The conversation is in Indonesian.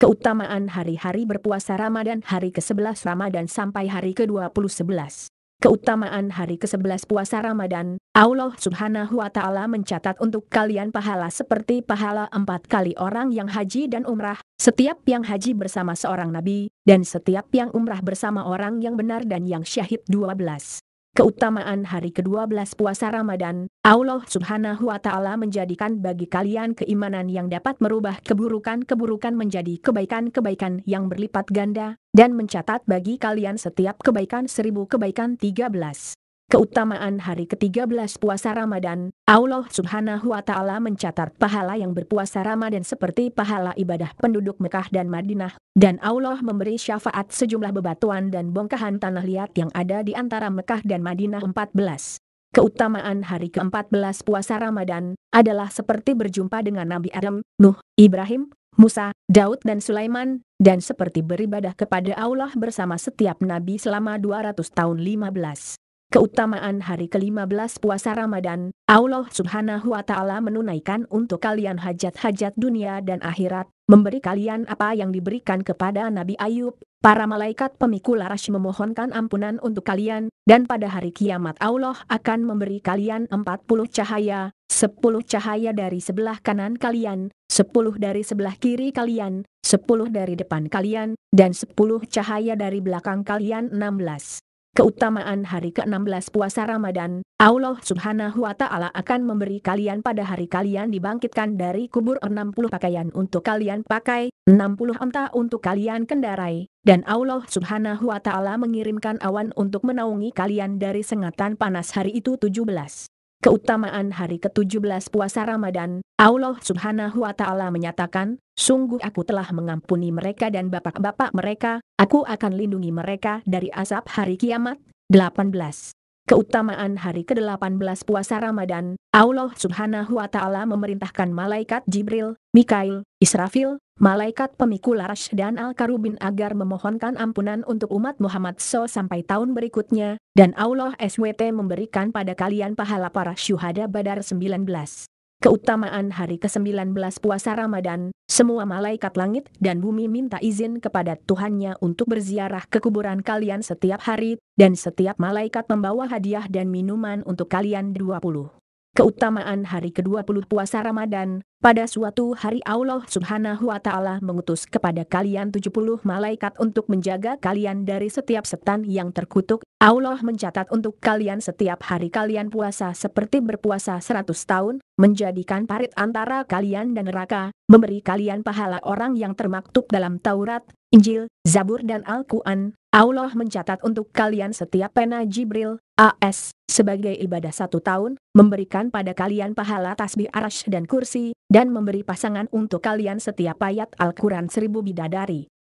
Keutamaan hari-hari berpuasa Ramadan hari ke-11 Ramadan sampai hari ke-20 Keutamaan hari ke-11 puasa Ramadan, Allah subhanahu wa ta'ala mencatat untuk kalian pahala seperti pahala empat kali orang yang haji dan umrah, setiap yang haji bersama seorang nabi, dan setiap yang umrah bersama orang yang benar dan yang syahid 12. Keutamaan hari ke-12 puasa Ramadan, Allah subhanahu wa ta'ala menjadikan bagi kalian keimanan yang dapat merubah keburukan-keburukan menjadi kebaikan-kebaikan yang berlipat ganda, dan mencatat bagi kalian setiap kebaikan seribu kebaikan 13. Keutamaan hari ke-13 puasa Ramadan, Allah Subhanahu wa taala mencatat pahala yang berpuasa Ramadan seperti pahala ibadah penduduk Mekah dan Madinah, dan Allah memberi syafaat sejumlah bebatuan dan bongkahan tanah liat yang ada di antara Mekah dan Madinah 14. Keutamaan hari ke-14 puasa Ramadan adalah seperti berjumpa dengan Nabi Adam, Nuh, Ibrahim, Musa, Daud dan Sulaiman, dan seperti beribadah kepada Allah bersama setiap nabi selama 200 tahun 15. Keutamaan hari ke-15 puasa Ramadan, Allah subhanahu wa ta'ala menunaikan untuk kalian hajat-hajat dunia dan akhirat, memberi kalian apa yang diberikan kepada Nabi Ayub, para malaikat pemikul laras memohonkan ampunan untuk kalian, dan pada hari kiamat Allah akan memberi kalian 40 cahaya, 10 cahaya dari sebelah kanan kalian, 10 dari sebelah kiri kalian, 10 dari depan kalian, dan 10 cahaya dari belakang kalian 16 keutamaan hari ke-16 puasa Ramadan, Allah subhanahu wa ta'ala akan memberi kalian pada hari kalian dibangkitkan dari kubur 60 pakaian untuk kalian pakai, 60 unta untuk kalian kendarai, dan Allah subhanahu wa ta'ala mengirimkan awan untuk menaungi kalian dari sengatan panas hari itu 17. Keutamaan hari ke-17 puasa Ramadan, Allah subhanahu wa ta'ala menyatakan, Sungguh aku telah mengampuni mereka dan bapak-bapak mereka, aku akan lindungi mereka dari azab hari kiamat. 18. Keutamaan hari ke-18 puasa Ramadan, Allah subhanahu wa ta'ala memerintahkan malaikat Jibril, Mikail, Israfil, malaikat pemikul Arash dan Al-Karubin agar memohonkan ampunan untuk umat Muhammad SAW sampai tahun berikutnya, dan Allah SWT memberikan pada kalian pahala para syuhada badar 19. Keutamaan hari ke-19 puasa Ramadan, semua malaikat langit dan bumi minta izin kepada Tuhannya untuk berziarah ke kuburan kalian setiap hari, dan setiap malaikat membawa hadiah dan minuman untuk kalian 20. Keutamaan hari ke-20 puasa Ramadan, pada suatu hari Allah subhanahu wa ta'ala mengutus kepada kalian 70 malaikat untuk menjaga kalian dari setiap setan yang terkutuk. Allah mencatat untuk kalian setiap hari kalian puasa seperti berpuasa 100 tahun, menjadikan parit antara kalian dan neraka, memberi kalian pahala orang yang termaktub dalam Taurat, Injil, Zabur dan Al-Quran. Allah mencatat untuk kalian setiap pena Jibril, AS, sebagai ibadah satu tahun, memberikan pada kalian pahala tasbih arash dan kursi, dan memberi pasangan untuk kalian setiap ayat Al-Quran seribu bidadari.